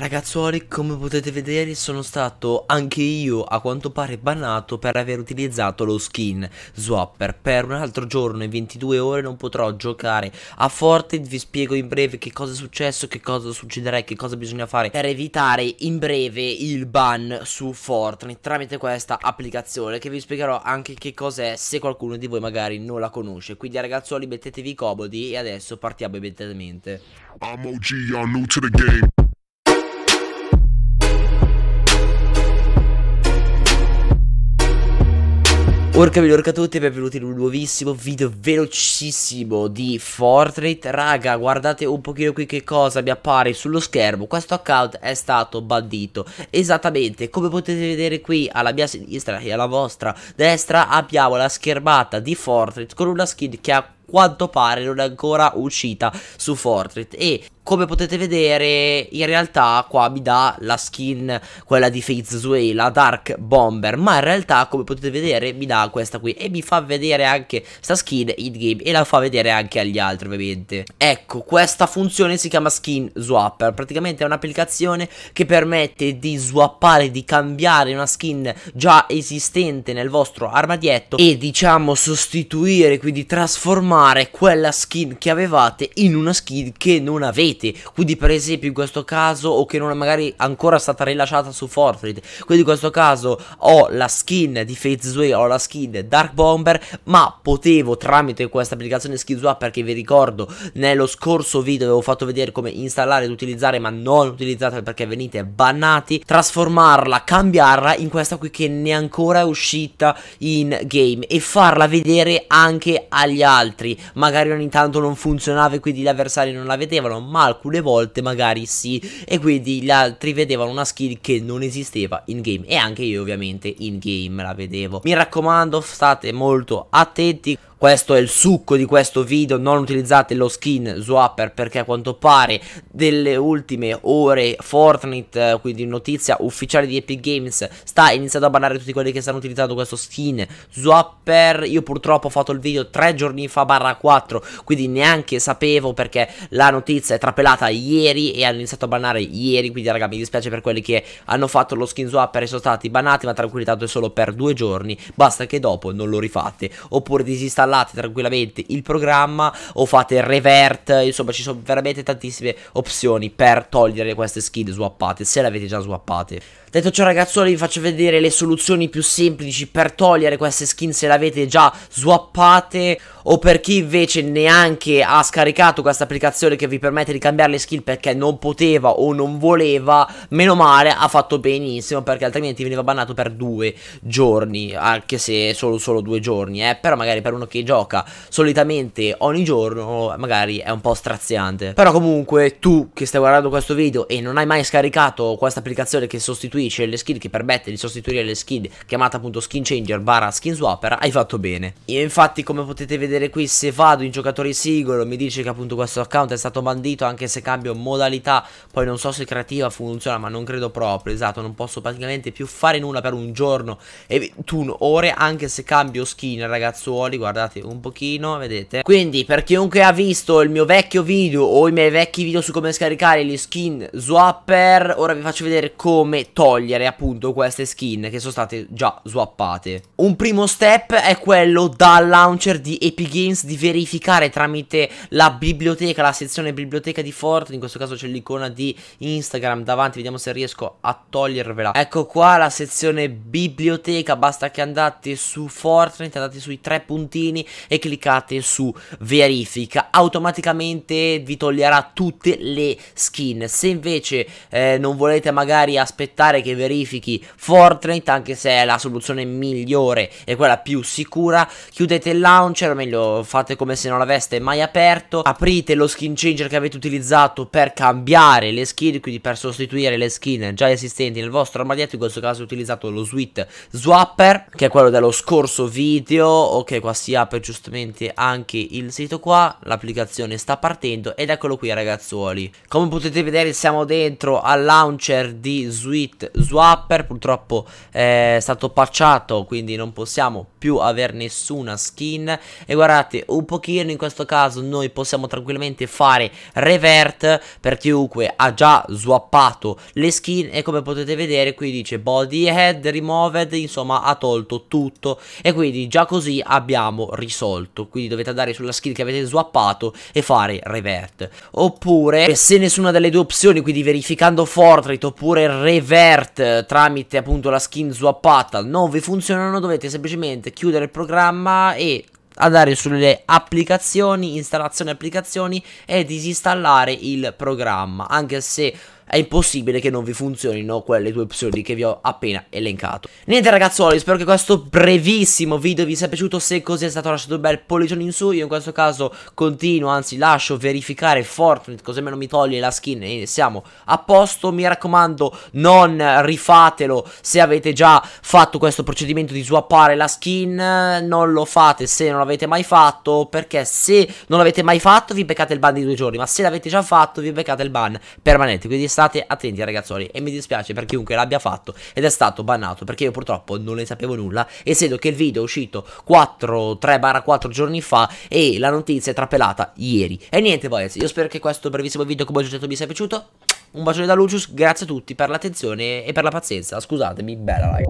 Ragazzuoli, come potete vedere sono stato anche io a quanto pare bannato per aver utilizzato lo skin Swapper. Per un altro giorno e 22 ore non potrò giocare a Fortnite, vi spiego in breve che cosa è successo, che cosa succederà e che cosa bisogna fare per evitare in breve il ban su Fortnite tramite questa applicazione che vi spiegherò anche che cos'è se qualcuno di voi magari non la conosce. Quindi ragazzuoli mettetevi comodi e adesso partiamo immediatamente. I'm OG, I'm new to the game. Orca Orca a tutti e benvenuti in un nuovissimo video velocissimo di Fortnite Raga guardate un pochino qui che cosa mi appare sullo schermo Questo account è stato bandito Esattamente come potete vedere qui alla mia sinistra e alla vostra destra Abbiamo la schermata di Fortnite con una skin che a quanto pare non è ancora uscita su Fortnite E come potete vedere in realtà qua mi dà la skin quella di Fizzuei, la Dark Bomber, ma in realtà come potete vedere mi dà questa qui e mi fa vedere anche sta skin in game e la fa vedere anche agli altri ovviamente. Ecco, questa funzione si chiama skin swapper, praticamente è un'applicazione che permette di swappare, di cambiare una skin già esistente nel vostro armadietto e diciamo sostituire, quindi trasformare quella skin che avevate in una skin che non avete rete, quindi per esempio in questo caso o che non è magari ancora stata rilasciata su Fortnite, quindi in questo caso ho la skin di Fazeway, ho la skin Dark Bomber, ma potevo tramite questa applicazione Skizua perché vi ricordo nello scorso video avevo fatto vedere come installare ed utilizzare ma non utilizzatela perché venite bannati, trasformarla, cambiarla in questa qui che ne è ancora uscita in game e farla vedere anche agli altri, magari ogni tanto non funzionava e quindi gli avversari non la vedevano, ma alcune volte magari sì, e quindi gli altri vedevano una skill che non esisteva in game, e anche io ovviamente in game la vedevo. Mi raccomando, state molto attenti. Questo è il succo di questo video, non utilizzate lo skin swapper perché a quanto pare delle ultime ore Fortnite, eh, quindi notizia ufficiale di Epic Games, sta iniziando a bannare tutti quelli che stanno utilizzando questo skin swapper. Io purtroppo ho fatto il video tre giorni fa, barra 4, quindi neanche sapevo perché la notizia è trapelata ieri e hanno iniziato a bannare ieri, quindi raga mi dispiace per quelli che hanno fatto lo skin swapper e sono stati bannati, ma tranquillità è solo per due giorni, basta che dopo non lo rifate, oppure disinstallate installate tranquillamente il programma o fate revert, insomma ci sono veramente tantissime opzioni per togliere queste skin swappate se le avete già swappate. Detto ciò ragazzoli vi faccio vedere le soluzioni più semplici per togliere queste skin se le avete già swappate o per chi invece neanche ha scaricato questa applicazione che vi permette di cambiare le skill perché non poteva o non voleva, meno male ha fatto benissimo perché altrimenti veniva bannato per due giorni, anche se solo, solo due giorni, eh, però magari per uno che gioca solitamente ogni giorno magari è un po' straziante. Però comunque tu che stai guardando questo video e non hai mai scaricato questa applicazione che sostituisce le skill, che permette di sostituire le skill, chiamata appunto skin changer barra skin swapper, hai fatto bene. Io infatti come potete vedere vedere qui se vado in giocatori singolo mi dice che appunto questo account è stato bandito anche se cambio modalità poi non so se creativa funziona ma non credo proprio esatto non posso praticamente più fare nulla per un giorno e 21 ore anche se cambio skin ragazzuoli guardate un pochino vedete quindi per chiunque ha visto il mio vecchio video o i miei vecchi video su come scaricare gli skin swapper ora vi faccio vedere come togliere appunto queste skin che sono state già swappate un primo step è quello dal launcher di Epic Epic Games di verificare tramite la biblioteca, la sezione biblioteca di Fortnite, in questo caso c'è l'icona di Instagram davanti, vediamo se riesco a togliervela. Ecco qua la sezione biblioteca, basta che andate su Fortnite, andate sui tre puntini e cliccate su verifica, automaticamente vi toglierà tutte le skin. Se invece eh, non volete magari aspettare che verifichi Fortnite, anche se è la soluzione migliore e quella più sicura, chiudete il launcher, o meglio meglio fate come se non l'aveste mai aperto aprite lo skin changer che avete utilizzato per cambiare le skin quindi per sostituire le skin già esistenti nel vostro armadietto in questo caso ho utilizzato lo sweet swapper che è quello dello scorso video ok qua si apre giustamente anche il sito qua l'applicazione sta partendo ed eccolo qui ragazzuoli come potete vedere siamo dentro al launcher di sweet swapper purtroppo eh, è stato patchato quindi non possiamo più avere nessuna skin e guardate, un pochino in questo caso noi possiamo tranquillamente fare revert per chiunque ha già swappato le skin e come potete vedere qui dice body head removed, insomma ha tolto tutto e quindi già così abbiamo risolto, quindi dovete andare sulla skin che avete swappato e fare revert. Oppure se nessuna delle due opzioni, quindi verificando Fortnite oppure revert tramite appunto la skin swappata non vi funzionano dovete semplicemente chiudere il programma e andare sulle applicazioni, installazione applicazioni e disinstallare il programma, anche se è impossibile che non vi funzionino quelle due opzioni che vi ho appena elencato. Niente ragazzuoli, spero che questo brevissimo video vi sia piaciuto, se così è stato lasciato un bel pollicione in su, io in questo caso continuo, anzi lascio verificare Fortnite così almeno mi toglie la skin e siamo a posto, mi raccomando non rifatelo se avete già fatto questo procedimento di swappare la skin, non lo fate se non l'avete mai fatto, perché se non l'avete mai fatto vi beccate il ban di due giorni, ma se l'avete già fatto vi beccate il ban permanente, quindi è stato State attenti ragazzoli e mi dispiace per chiunque l'abbia fatto ed è stato bannato perché io purtroppo non ne sapevo nulla essendo che il video è uscito 4, 3-4 giorni fa e la notizia è trapelata ieri. E niente boys, io spero che questo brevissimo video come ho già detto vi sia piaciuto. Un bacione da Lucius, grazie a tutti per l'attenzione e per la pazienza. Scusatemi, bella raga.